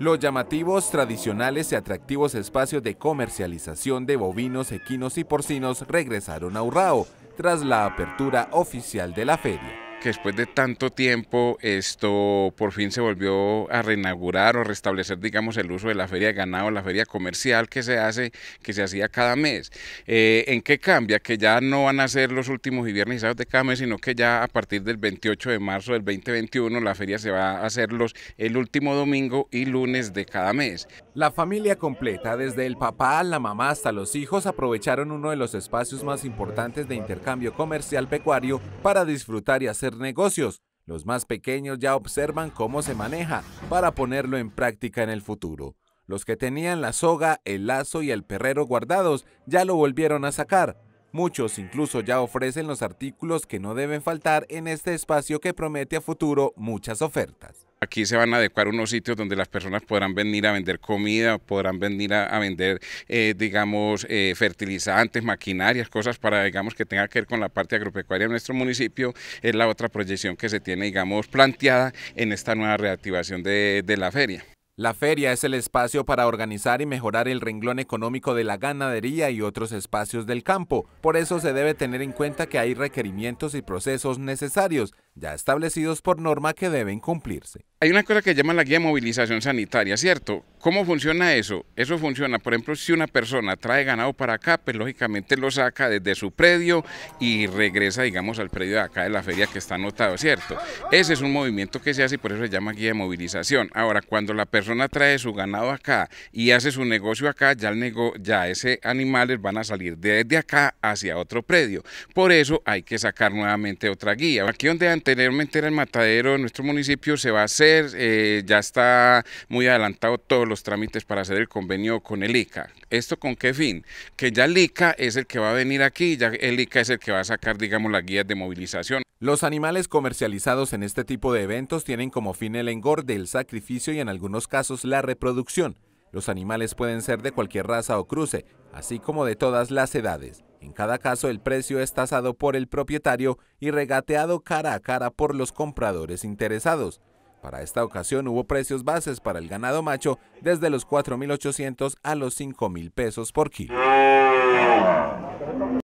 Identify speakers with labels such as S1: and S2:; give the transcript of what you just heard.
S1: Los llamativos, tradicionales y atractivos espacios de comercialización de bovinos, equinos y porcinos regresaron a Urrao tras la apertura oficial
S2: de la feria que después de tanto tiempo esto por fin se volvió a reinaugurar o restablecer, digamos, el uso de la feria de ganado, la feria comercial que se hace, que se hacía cada mes. Eh, ¿En qué cambia? Que ya no van a ser los últimos viernes y sábados de cada mes, sino que ya a partir del 28 de marzo del 2021 la feria se va a hacer el último domingo y lunes de cada mes. La familia completa, desde el papá, la mamá hasta
S1: los hijos, aprovecharon uno de los espacios más importantes de intercambio comercial pecuario para disfrutar y hacer negocios. Los más pequeños ya observan cómo se maneja para ponerlo en práctica en el futuro. Los que tenían la soga, el lazo y el perrero guardados ya lo volvieron a sacar. Muchos incluso ya ofrecen los artículos que no deben faltar en este espacio que promete a futuro muchas ofertas.
S2: Aquí se van a adecuar unos sitios donde las personas podrán venir a vender comida, podrán venir a, vender, eh, digamos, eh, fertilizantes, maquinarias, cosas para, digamos, que tenga que ver con la parte agropecuaria de nuestro municipio. Es la otra proyección que se tiene, digamos, planteada en esta nueva reactivación de la feria. La feria es el espacio para organizar y mejorar el renglón económico de la ganadería
S1: y otros espacios del campo. Por eso se debe tener en cuenta que hay requerimientos y procesos necesarios ya establecidos por norma que deben cumplirse.
S2: Hay una cosa que llama la guía de movilización sanitaria, ¿cierto? ¿Cómo funciona eso? Eso funciona, por ejemplo, si una persona trae ganado para acá, pues lógicamente lo saca desde su predio y regresa, digamos, al predio de acá de la feria que está anotado, ¿cierto? Ese es un movimiento que se hace y por eso se llama guía de movilización. Ahora, cuando la persona trae su ganado acá y hace su negocio acá, ya, el nego ya ese animales van a salir desde acá hacia otro predio. Por eso hay que sacar nuevamente otra guía. Aquí donde antes anteriormente era el matadero de nuestro municipio, se va a hacer, eh, ya está muy adelantado todos los trámites para hacer el convenio con el ICA. ¿Esto con qué fin? Que ya el ICA es el que va a venir aquí, ya el ICA es el que va a sacar, digamos, las guías de movilización. Los animales comercializados en este tipo de eventos tienen como fin el engorde, el sacrificio
S1: y en algunos casos la reproducción. Los animales pueden ser de cualquier raza o cruce, así como de todas las edades. En cada caso, el precio es tasado por el propietario y regateado cara a cara por los compradores interesados. Para esta ocasión hubo precios bases para el ganado macho desde los 4.800 a los 5.000 pesos por kilo.